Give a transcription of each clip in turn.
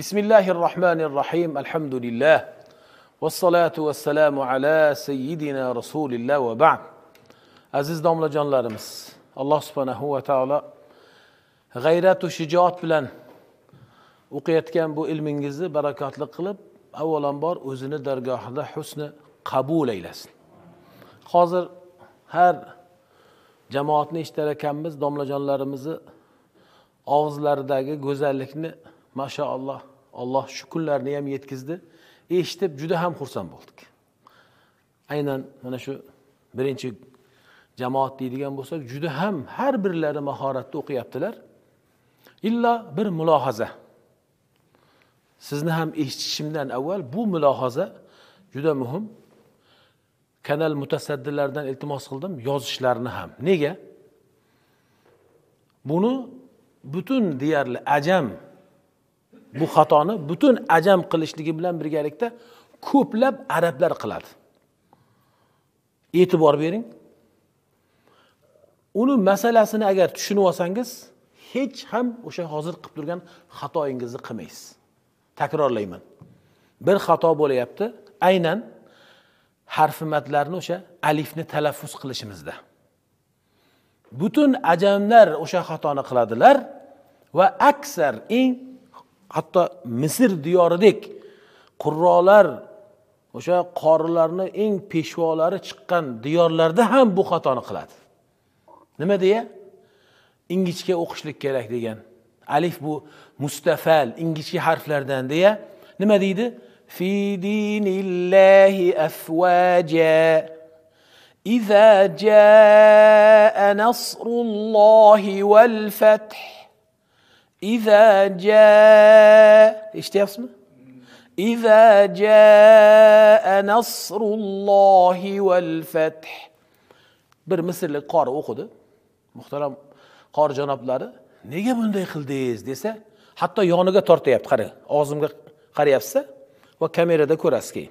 بسم الله الرحمن الرحيم الحمد لله والصلاة والسلام على سيدنا رسول الله وبعد aziz domlajonlarimiz alloh subhanahu va taolo g'ayratu shijoat bilan o'qiyotgan bu ilmingizni barakotli qilib avvalambor o'zini dargohida husni qabul aylasin hozir har jamoatni eshitar ekanmiz domlajonlarimizni og'izlaridagi go'zallikni mashaalloh alloh shu kunlarni ham yetkazdi eshitib juda ham xursand bo'ldik aynan mana shu birinchi jamoat deydigan bo'lsak juda ham har birlari mahoratda o'qiyaptilar illo bir mulohaza sizni ham eshitishimdan avval bu mulohaza juda muhim kanal mutasaddilardan iltimos qildim yozishlarini ham nega buni butun deyarli ajam bu xatoni butun ajam qilishligi bilan birgalikda ko'plab arablar qiladi e'tibor bering uni masalasini agar tushunib olsangiz hech ham o'sha hozir qilib turgan xatoyingizni qilmaysiz takrorlayman bir xato bo'lyapti aynan harfi matlarni o'sha alifni talaffuz qilishimizda butun ajamlar o'sha xatoni qiladilar va aksar eng hatto misr diyoridek qurrolar o'sha qorilarni eng peshvolari chiqqan diyorlarda ham bu xatoni qiladi nima deya ingichka o'qishlik kerak degan alif bu mustafal ingichka harflardan deya nima deydi fi dinillahi afvaja إذا جاء نصر الله إذا جاء إيش اسمه إذا جاء نصر الله والفتح bir misrlik qori o'qidi muhtaram qori janoblari nega bunday qildingiz desa hatto yoniga tortayapti, qarang og'zimga qarayapsa va kamerada ko'rasiz keyin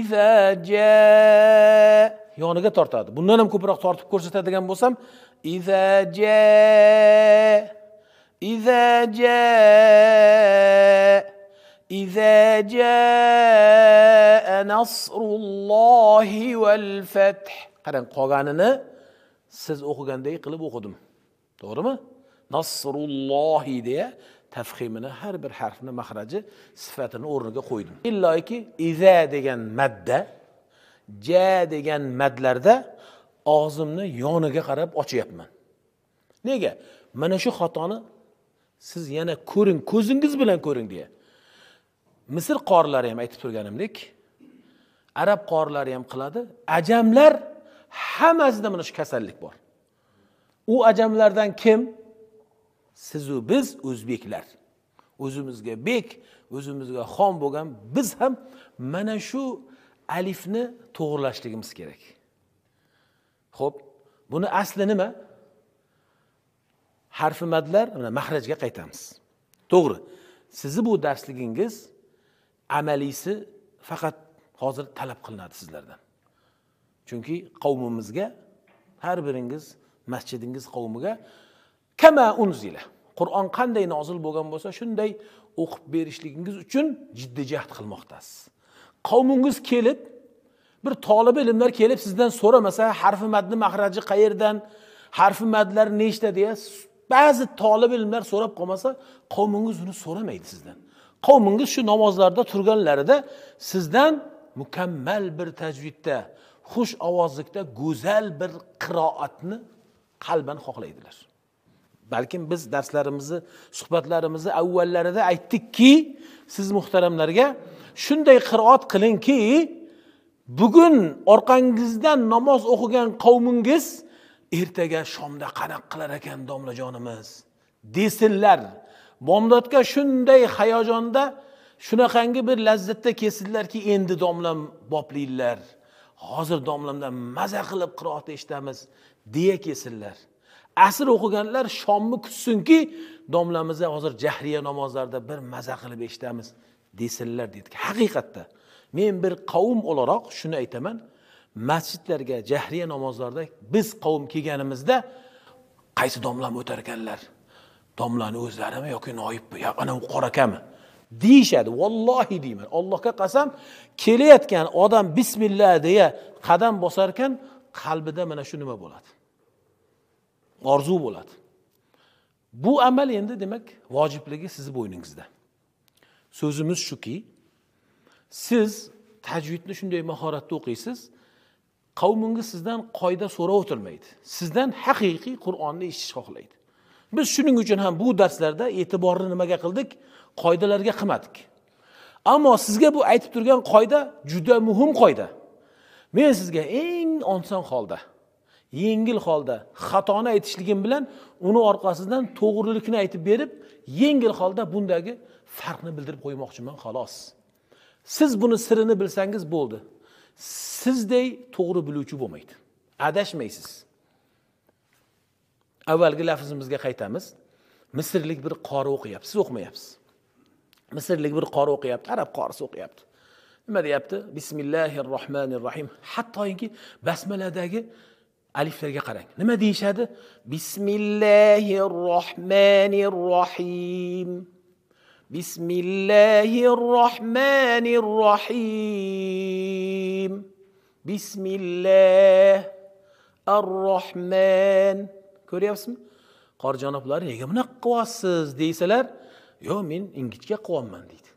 iza ja yoniga tortadi bundan ham ko'proq tortib ko'rsatadigan bo'lsam iza ja إذا جاء إذا جاء نصر الله والفتح qarang qolganini siz o'qiganday qilib o'qidim to'g'rimi nasrullohi deya tafhimini har bir harfni mahraji sifatini o'rniga qo'ydim illoiki iza degan madda ja degan madlarda og'zimni yoniga qarab ochyapman nega mana shu xatoni siz yana ko'ring ko'zingiz bilan ko'ring deya misr qorilari ham aytib turganimdek arab qorilari ham qiladi ajamlar hammasida mana shu kasallik bor u ajamlardan kim sizu biz o'zbeklar o'zimizga bek o'zimizga xon bo'lgan biz ham mana shu alifni to'g'irlashligimiz kerak ho'p buni asli nima harfi madlar mana mahrajga qaytamiz to'g'ri sizni bu darsligingiz amaliysi faqat hozir talab qilinadi sizlardan chunki qavmimizga har biringiz masjidingiz qavmiga kama unzila qur'on qanday nozil bo'lgan bo'lsa shunday o'qib berishligingiz uchun jiddiy jahd qilmoqdasiz qavmingiz kelib bir tolib ilmlar kelib sizdan so'ramasa harfi madni mahraji qayerdan harfi madlar nechta deya ba'zi tolib ilmlar so'rab qolmasa qavmingiz uni so'ramaydi sizdan qavmingiz shu namozlarda turganlarida sizdan mukammal bir tajvidda xush ovozlikda go'zal bir qiroatni qalban xohlaydilar balkim biz darslarimizni suhbatlarimizni avvallarida aytdikki siz muhtaramlarga shunday qiroat qilingki bugun orqangizdan namoz o'qigan qavmingiz ertaga shomda qanaqa qilar ekan domlajonimiz desinlar bomdodga shunday hayajonda shunaqangi bir lazzatda kelsinlarki endi domlam boplaydilar hozir domlamdan maza qilib qiroat eshitamiz deya kelsinlar asr o'qiganlar shomni kutsinki domlamizni hozir jahriya namozlarida bir maza qilib eshitamiz desinlar dedik haqiqatda men bir qavm o'laroq shuni aytaman masjidlarga jahriya namozlarda biz qavm kelganimizda qaysi domlami o'tar ekanlar domlani o'zlarimi yoki noibmi yo ana u qora akami deyishadi vallohi deyman allohga qasam kelayotgan odam bismillah deya qadam bosar ekan qalbida mana shu nima bo'ladi orzu bo'ladi bu amal endi demak vojibligi sizni bo'yningizda so'zimiz shuki siz tajvidni shunday mahoratda o'qiysiz qavmingiz sizdan qoida so'rab o'tirmaydi sizdan haqiqiy qur'onni eshitishni xohlaydi biz shuning uchun ham bu darslarda e'tiborni nimaga qildik qoidalarga qilmadik ammo sizga bu aytib turgan qoida juda muhim qoida men sizga eng oson holda yengil holda xatoni aytishligim bilan uni orqasidan to'g'rilikni aytib berib yengil holda bundagi farqni bildirib qo'ymoqchiman xolos siz buni sirini bilsangiz bo'ldi sizdek to'g'ri biluvchi bo'lmaydi adashmaysiz avvalgi lafzimizga qaytamiz misrlik bir qori o'qiyapti siz o'qimayapsiz misrlik bir qori o'qiyapti arab qorisi o'qiyapti nima deyapti bismillahi rohmanir rohim hattoki basmaladagi aliflarga qarang nima deyishadi bismillahi rohmanir rohim بسم الله الرحمن الرحيم بسم الله الرحمن ko'ryapsizmi qori janoblar nega bunaqa qilyapsiz deysalar yo'q men ingichka qilyapman deydi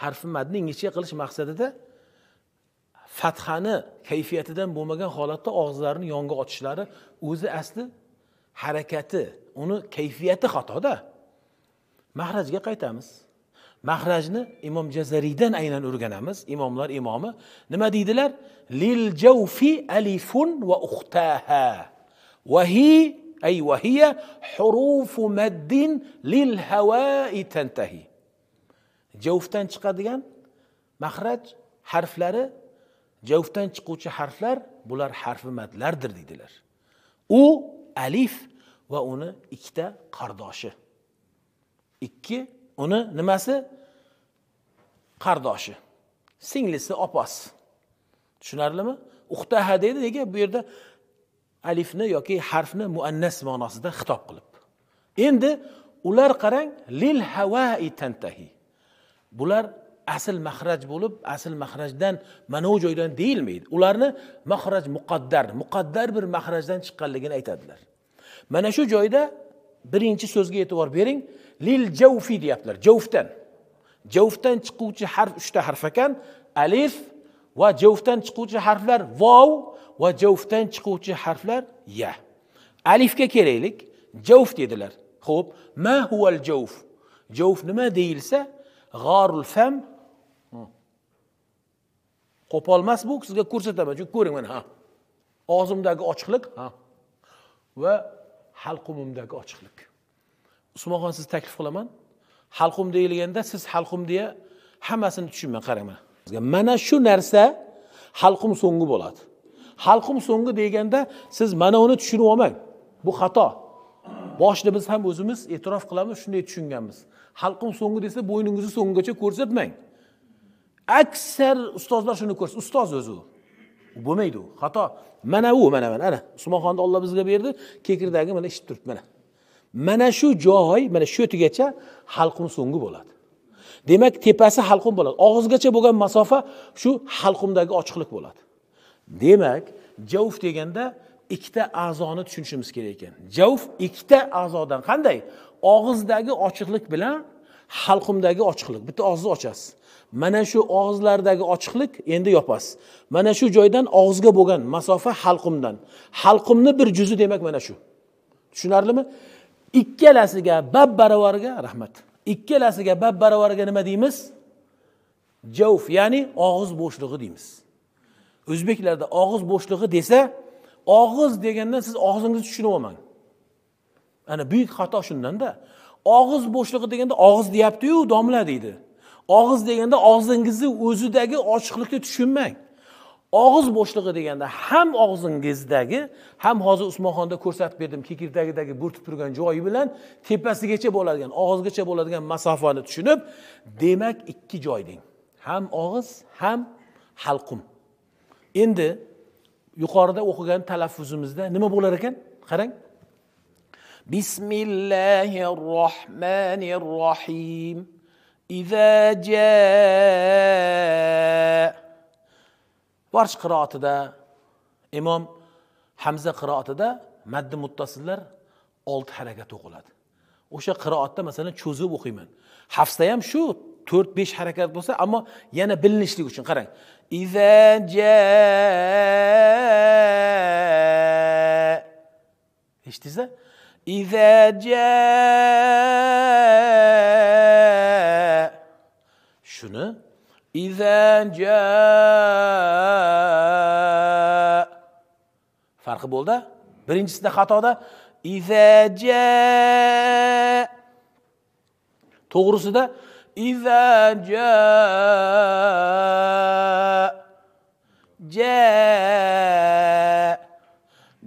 harfi madni ingichka qilish maqsadida fathani kayfiyatidan bo'lmagan holatda og'izlarini yonga otishlari o'zi asli harakati uni kayfiyati xatoda mahrajga qaytamiz mahrajni imom jazariydan aynan o'rganamiz imomlar imomi nima deydilar lil javfi alifun va uxtaha vahi ay vahiya hurufu maddin lil havai tantahi javfdan chiqadigan mahraj harflari javfdan chiquvchi harflar bular harfi madlardir deydilar u alif va uni ikkita qardoshi ikki uni nimasi qardoshi singlisi opasi tushunarlimi uxtaha deydi nega bu yerda alifni yoki harfni muannas ma'nosida xitob qilib endi ular qarang lil havai tantahi bular asl mahraj bo'lib asl mahrajdan mana u joydan deyilmaydi ularni mahraj muqaddar muqaddar bir mahrajdan chiqqanligini aytadilar mana shu joyda birinchi so'zga e'tibor bering lil javfi deyaptilar javfdan javfdan chiquvchi harf uchta harf ekan alif va javfdan chiquvchi harflar vov va javfdan chiquvchi harflar ya alifga kelaylik javf dedilar ho'p ma huval javf javf nima deyilsa g'orul fam hmm. qo'polmas bu sizga ko'rsataman chunki ko'ring mana ha og'zimdagi ochiqlik ha va halqa ochiqlik usmonxon siz taklif qilaman halqum deyilganda siz halqum deya hammasini tushunmang qarang mana mana shu narsa halqum so'nggi bo'ladi halqum so'nggi deganda siz mana uni tushunib olmang bu xato boshida biz ham o'zimiz e'tirof qilamiz shunday tushunganmiz halqum so'nggi desa bo'yningizni so'ngigacha ko'rsatmang aksar ustozlar shuni ko'rsat ustoz o'zi u bo'lmaydi u xato mana u mana mana ana usmonxonni olloh bizga berdi kekirdagi mana ishitib turibdi mana mana shu joy mana shu yetigacha halqum so'ngi bo'ladi demak tepasi halqum bo'ladi og'izgacha bo'lgan masofa shu halqumdagi ochiqlik bo'ladi demak javf deganda ikkita a'zoni tushunishimiz kerak ekan javf ikkita a'zodan qanday og'izdagi ochiqlik bilan halqumdagi ochiqlik bitta og'izni ochasiz mana shu og'izlardagi ochiqlik endi yopasiz mana shu joydan og'izga bo'lgan masofa halqumdan halqumni bir juzi demak mana shu tushunarlimi ikkalasiga bab baravariga rahmat ikkalasiga bab baravariga nima deymiz javf ya'ni og'iz bo'shlig'i deymiz o'zbeklarda og'iz bo'shlig'i desa og'iz deganda siz og'zingizni tushunib olmang ana buyuk xato shundanda og'iz bo'shlig'i deganda og'iz deyaptiyu domla deydi og'iz deganda og'zingizni o'zidagi ochiqlikni tushunmang og'iz bo'shlig'i deganda ham og'zingizdagi ham hozir usmonxonda ko'rsatib berdim kekirdagidagi burtib turgan joyi bilan tepasigacha bo'ladigan og'izgacha bo'ladigan masofani tushunib demak ikki joy deng ham og'iz ham halqum endi yuqorida o'qigan talaffuzimizda nima bo'lar ekan qarang بسم الله الرحمن الرحيم إذا جاء varsh qiroatida imom hamza qiroatida maddi muttasillar olti harakat o'qiladi o'sha qiroatda masalan cho'zib o'qiyman hafsda ham shu to'rt besh harakat bo'lsa ammo yana bilinishlik uchun qarang iza ja eshitdingizda اِذَا جَاءَ Şunu اِذَا جَاءَ Farkı buldu. Birincisinde hatada اِذَا جَاءَ Doğrusu da اِذَا جَاءَ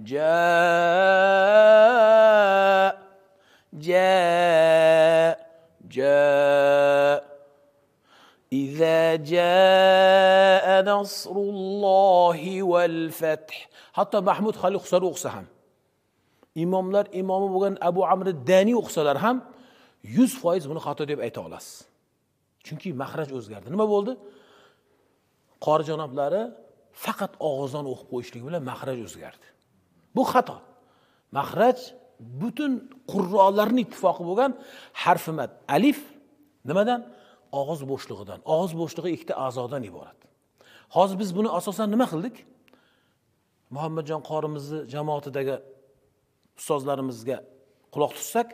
جَاءَ إذا جاء نصر الله والفتح hatto mahmud halil husar o'qisa ham imomlar imomi bo'lgan abu amr daniy o'qisalar ham yuz foiz buni xato deb ayta olasiz chunki mahraj o'zgardi nima bo'ldi qori janoblari faqat og'izdan o'qib qo'yishligi bilan mahraj o'zgardi bu xato mahraj butun qurrolarni ittifoqi bo'lgan harfi mad alif nimadan og'iz bo'shlig'idan og'iz bo'shlig'i ikkita a'zodan iborat hozir biz buni asosan nima qildik muhammadjon qorimizni jamoatidagi ustozlarimizga quloq tutsak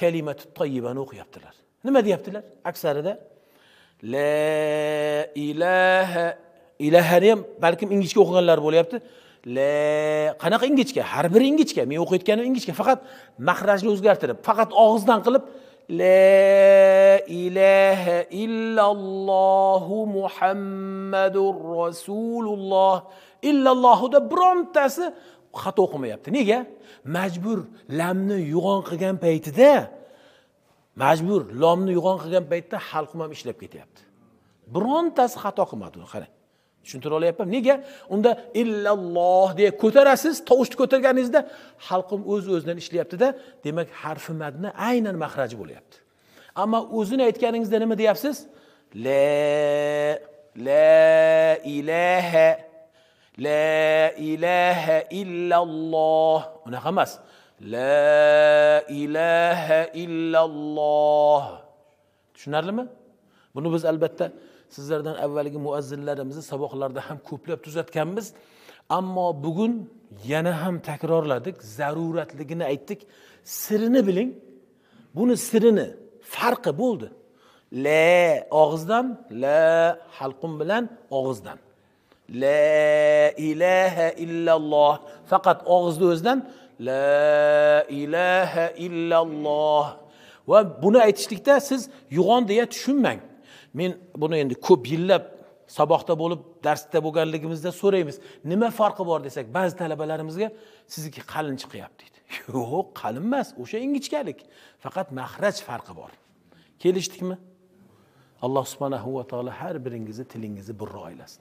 kalimatu toyibani o'qiyaptilar nima deyaptilar aksarida la ilaha ilahani ham balkim ingichka o'qiganlar bo'lyapti la qanaqa ingichka har biri ingichka men o'qiyotganim ingichka faqat mahrajni o'zgartirib faqat og'izdan qilib لا اله الا الله محمد رسول الله إلا الله da birontasi xato o'qimayapti nega majbur lamni yo'g'on qilgan paytida majbur lomni yo'g'on qilgan paytda halqum ham ishlab ketyapti birontasi xato qilmadi uni qarang tushuntira olyapman nega unda illalloh deya ko'tarasiz tovushni ko'targaningizda xalqim o'z öz o'zidan ishlayaptida demak harfi madni aynan mahraji bo'lyapti ammo o'zini aytganingizda nima deyapsiz la la ilaha la ilaha illalloh unaqa emas la ilaha illalloh tushunarlimi buni biz albatta sizlardan avvalgi muazzinlarimizni saboqlarda ham ko'plab tuzatganmiz ammo bugun yana ham takrorladik zaruratligini aytdik sirini biling buni sirini farqi bo'ldi la og'izdan la halqum bilan og'izdan la ilaha illalloh faqat og'izni o'zidan la ilaha illalloh va buni aytishlikda siz yo'g'on deya tushunmang men buni endi ko'p yillab saboqda bo'lib darsda bo'lganligimizda so'raymiz nima farqi bor desak ba'zi talabalarimizga sizniki qalin chiqyapti deydi yo'q qalin emas o'sha ingichkalik faqat mahraj farqi bor kelishdikmi alloh subhanahu va taolo har biringizni tilingizni birro aylasin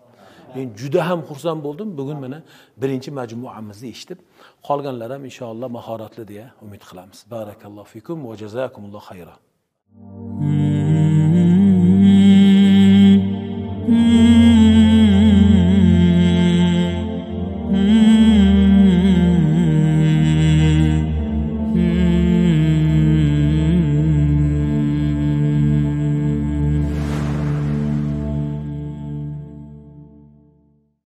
men juda ham xursand bo'ldim bugun mana birinchi majmuamizni eshitib qolganlar ham inshaalloh mahoratli deya umid qilamiz barakallohu fikum va jazakumulloh xayra hmm. Mm.